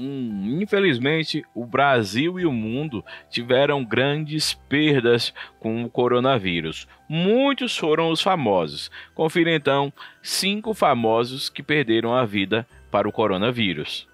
Hum, infelizmente, o Brasil e o mundo tiveram grandes perdas com o coronavírus. Muitos foram os famosos. Confira então cinco famosos que perderam a vida para o coronavírus.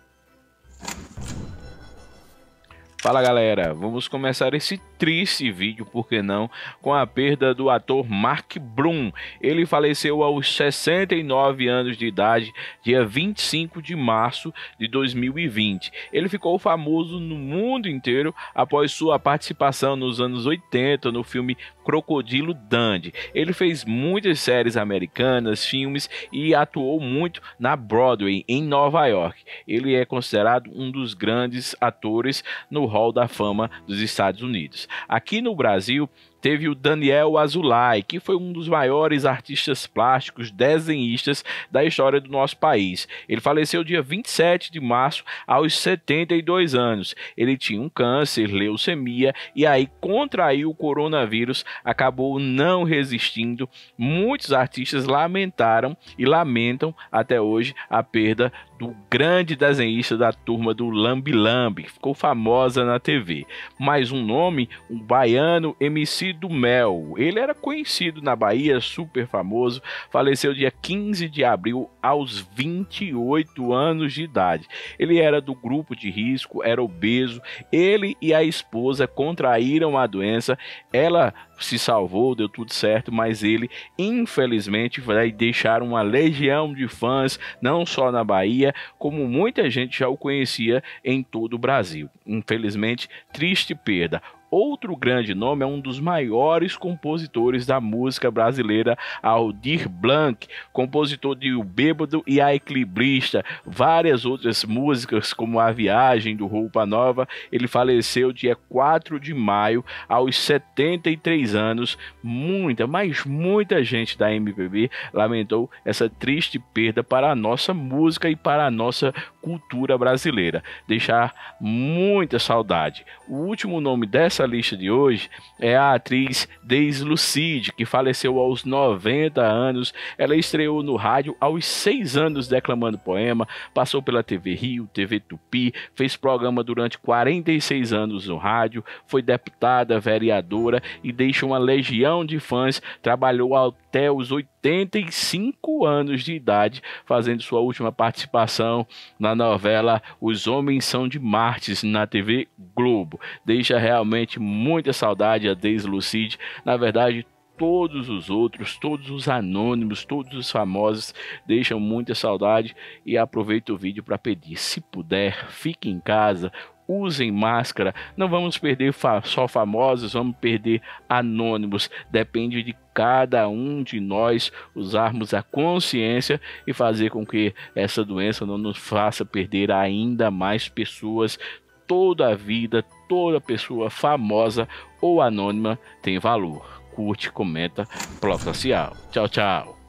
Fala galera, vamos começar esse triste vídeo, por que não, com a perda do ator Mark Bloom. Ele faleceu aos 69 anos de idade, dia 25 de março de 2020. Ele ficou famoso no mundo inteiro após sua participação nos anos 80 no filme Crocodilo Dandy. Ele fez muitas séries americanas, filmes e atuou muito na Broadway em Nova York. Ele é considerado um dos grandes atores no Hall da Fama dos Estados Unidos. Aqui no Brasil, teve o Daniel Azulay, que foi um dos maiores artistas plásticos desenhistas da história do nosso país. Ele faleceu dia 27 de março aos 72 anos. Ele tinha um câncer, leucemia e aí contraiu o coronavírus, acabou não resistindo. Muitos artistas lamentaram e lamentam até hoje a perda do grande desenhista da turma do Lambi Lambi, que ficou famosa na TV. Mais um nome, um baiano MC do Mel. Ele era conhecido na Bahia, super famoso, faleceu dia 15 de abril aos 28 anos de idade. Ele era do grupo de risco, era obeso. Ele e a esposa contraíram a doença. Ela se salvou, deu tudo certo, mas ele infelizmente vai deixar uma legião de fãs, não só na Bahia, como muita gente já o conhecia em todo o Brasil. Infelizmente, triste perda. Outro grande nome é um dos maiores compositores da música brasileira, Aldir Blanc, compositor de O Bêbado e A Equilibrista, várias outras músicas como A Viagem do Roupa Nova. Ele faleceu dia 4 de maio aos 73 anos. Muita, mas muita gente da MPB lamentou essa triste perda para a nossa música e para a nossa cultura brasileira, deixar muita saudade. O último nome dessa lista de hoje é a atriz Deslucide que faleceu aos 90 anos. Ela estreou no rádio aos 6 anos declamando poema, passou pela TV Rio, TV Tupi, fez programa durante 46 anos no rádio, foi deputada, vereadora e deixa uma legião de fãs, trabalhou até os 80 75 anos de idade, fazendo sua última participação na novela Os Homens São de Martes na TV Globo. Deixa realmente muita saudade a Deise Lucide. Na verdade, todos os outros, todos os anônimos, todos os famosos deixam muita saudade e aproveito o vídeo para pedir, se puder, fique em casa, usem máscara. Não vamos perder fa só famosos, vamos perder anônimos. Depende de cada um de nós usarmos a consciência e fazer com que essa doença não nos faça perder ainda mais pessoas. Toda a vida, toda pessoa famosa ou anônima tem valor. Curte, comenta, prota-se Tchau, tchau.